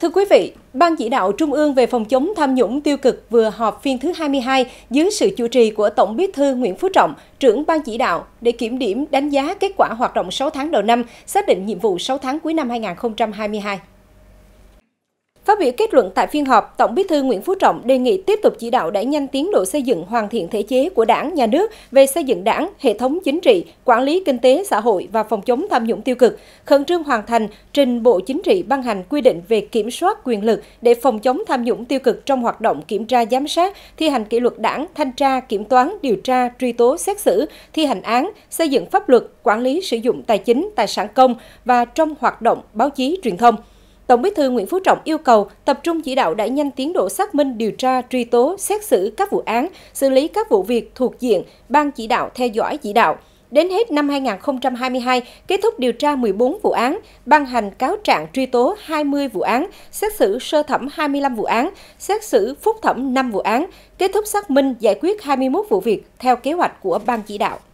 Thưa quý vị, Ban chỉ đạo Trung ương về phòng chống tham nhũng tiêu cực vừa họp phiên thứ 22 dưới sự chủ trì của Tổng Bí thư Nguyễn Phú Trọng, trưởng Ban chỉ đạo để kiểm điểm đánh giá kết quả hoạt động 6 tháng đầu năm, xác định nhiệm vụ 6 tháng cuối năm 2022. Phát biểu kết luận tại phiên họp, Tổng Bí thư Nguyễn Phú Trọng đề nghị tiếp tục chỉ đạo đẩy nhanh tiến độ xây dựng hoàn thiện thể chế của Đảng, Nhà nước về xây dựng Đảng, hệ thống chính trị, quản lý kinh tế xã hội và phòng chống tham nhũng tiêu cực, khẩn trương hoàn thành trình Bộ Chính trị ban hành quy định về kiểm soát quyền lực để phòng chống tham nhũng tiêu cực trong hoạt động kiểm tra giám sát, thi hành kỷ luật Đảng, thanh tra, kiểm toán, điều tra, truy tố, xét xử, thi hành án, xây dựng pháp luật, quản lý sử dụng tài chính, tài sản công và trong hoạt động báo chí truyền thông. Tổng Bí thư Nguyễn Phú Trọng yêu cầu tập trung chỉ đạo đẩy nhanh tiến độ xác minh, điều tra, truy tố, xét xử các vụ án, xử lý các vụ việc thuộc diện ban chỉ đạo theo dõi chỉ đạo. Đến hết năm 2022, kết thúc điều tra 14 vụ án, ban hành cáo trạng truy tố 20 vụ án, xét xử sơ thẩm 25 vụ án, xét xử phúc thẩm 5 vụ án, kết thúc xác minh giải quyết 21 vụ việc theo kế hoạch của ban chỉ đạo.